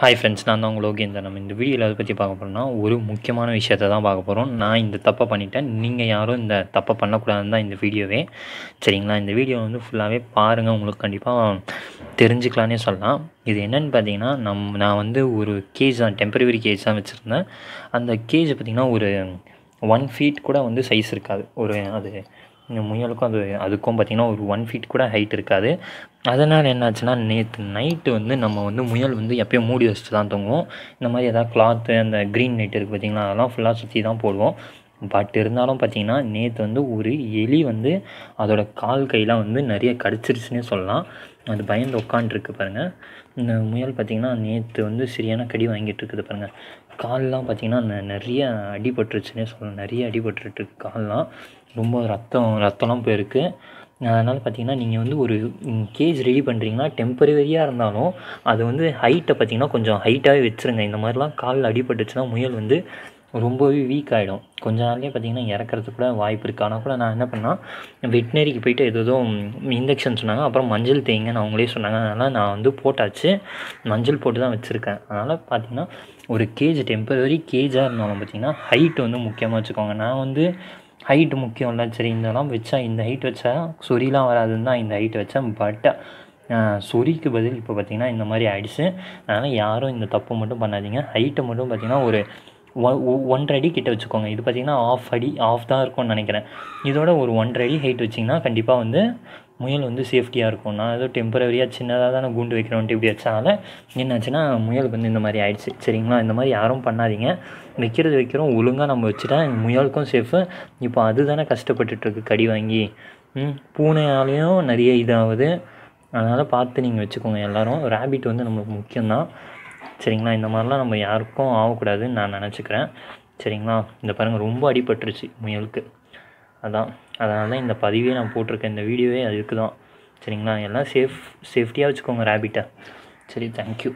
hi friends நான் தான் உங்களுக்கு இந்த நம்ம இந்த வீடியோவில் அதை பற்றி பார்க்க போகிறோம்னா ஒரு முக்கியமான விஷயத்தை தான் பார்க்க போகிறோம் நான் இந்த தப்பை பண்ணிட்டேன் நீங்கள் யாரும் இந்த தப்பை பண்ணக்கூடாதுன்னு தான் இந்த வீடியோவே சரிங்களா இந்த வீடியோ வந்து ஃபுல்லாகவே பாருங்கள் உங்களுக்கு கண்டிப்பாக தெரிஞ்சுக்கலான்னே சொல்லலாம் இது என்னென்னு பார்த்தீங்கன்னா நம் நான் வந்து ஒரு கேஜ் தான் டெம்பரவரி கேஜ் தான் வச்சுருந்தேன் அந்த கேஜ் பார்த்திங்கன்னா ஒரு ஒன் ஃபீட் கூட வந்து சைஸ் இருக்காது ஒரு அது இந்த முயலுக்கும் அது அதுக்கும் பார்த்திங்கன்னா ஒரு ஒன் ஃபீட் கூட ஹைட் இருக்காது அதனால் என்னாச்சுன்னா நேற்று நைட்டு வந்து நம்ம வந்து முயல் வந்து எப்போயும் மூடி வச்சுட்டு தான் தூங்குவோம் இந்த மாதிரி எதாவது கிளாத்து அந்த க்ரீன் நைட் இருக்குது பார்த்திங்கன்னா அதெல்லாம் ஃபுல்லாக சுற்றி தான் போடுவோம் பட் இருந்தாலும் பார்த்திங்கன்னா நேற்று வந்து ஒரு எலி வந்து அதோடய கால் கையெலாம் வந்து நிறைய கடிச்சிருச்சுன்னே சொல்லலாம் அது பயந்து உட்காண்ட்ருக்கு பாருங்கள் இந்த முயல் பார்த்திங்கன்னா நேற்று வந்து சரியான கடி வாங்கிட்டு இருக்குது பாருங்கள் கால்லாம் பார்த்திங்கன்னா நிறைய அடிபட்டுருச்சுன்னே சொல்லலாம் நிறைய அடிபட்டுருக்கு கால்லாம் ரொம்ப ரத்தம் ரத்தம்லாம் போயிருக்கு அதனால் பார்த்திங்கன்னா நீங்கள் வந்து ஒரு கேஜ் ரெடி பண்ணுறீங்கன்னா டெம்பரவரியாக இருந்தாலும் அது வந்து ஹைட்டை பார்த்திங்கன்னா கொஞ்சம் ஹைட்டாகவே வச்சுருங்க இந்த மாதிரிலாம் காலில் அடிபட்டுச்சுன்னா முயல் வந்து ரொம்பவே வீக் ஆகிடும் கொஞ்ச நாள்லேயே பார்த்திங்கன்னா இறக்குறது கூட வாய்ப்பு இருக்குது ஆனால் கூட நான் என்ன பண்ணால் வெட்டினரிக்கு போயிட்டு ஏதோ இன்ஜெக்ஷன் சொன்னாங்க அப்புறம் மஞ்சள் தேய்ங்கன்னு அவங்களே சொன்னாங்க அதனால் நான் வந்து போட்டாச்சு மஞ்சள் போட்டு தான் வச்சுருக்கேன் அதனால் பார்த்திங்கன்னா ஒரு கேஜ் டெம்பரரி கேஜாக இருந்தாலும் பார்த்திங்கன்னா ஹைட் வந்து முக்கியமாக வச்சுக்கோங்க நான் வந்து ஹைட்டு முக்கியம் இல்லை சரி இதெல்லாம் வச்சா இந்த ஹைட் வச்சா சொரிலாம் வராதுன்னு தான் இந்த ஹைட் வச்சேன் பட் சொரிக்கு பதில் இப்போ பார்த்திங்கன்னா இந்த மாதிரி ஆகிடுச்சு அதனால் யாரும் இந்த தப்பு மட்டும் பண்ணாதீங்க ஹைட்டை மட்டும் பார்த்திங்கன்னா ஒரு ஒன்றரை அடி கிட்ட வச்சுக்கோங்க இது பார்த்திங்கன்னா ஆஃப் அடி ஆஃப் தான் இருக்கும்னு நினைக்கிறேன் இதோட ஒரு ஒன்றரை அடி ஹைட் வச்சிங்கன்னா கண்டிப்பாக வந்து முயல் வந்து சேஃப்டியாக இருக்கும் நான் ஏதோ டெம்பரரியாக சின்னதாக தான் குண்டு வைக்கிறோன்ட்டு இப்படி வச்சனால என்னாச்சுன்னா முயலுக்கு வந்து இந்த மாதிரி ஆயிடுச்சு சரிங்களா இந்த மாதிரி யாரும் பண்ணாதீங்க வைக்கிறது வைக்கிறோம் ஒழுங்காக நம்ம வச்சுட்டா முயலுக்கும் சேஃபு இப்போ அது தானே கஷ்டப்பட்டுட்ருக்கு கடி வாங்கி பூனையாலேயும் நிறைய இதாகுது அதனால் பார்த்து நீங்கள் வச்சுக்கோங்க எல்லோரும் ரேபிட் வந்து நம்மளுக்கு முக்கியம்தான் சரிங்களா இந்த மாதிரிலாம் நம்ம யாருக்கும் ஆகக்கூடாதுன்னு நான் நினச்சிக்கிறேன் சரிங்களா இந்த பாருங்கள் ரொம்ப அடிபட்டுருச்சு முயலுக்கு அதான் அதனால தான் இந்த பதிவே நான் போட்டிருக்கேன் இந்த வீடியோவே அதுக்கு தான் சரிங்களா எல்லாம் சேஃப் சேஃப்டியாக வச்சுக்கோங்க ரேபிட்டை சரி தேங்க்யூ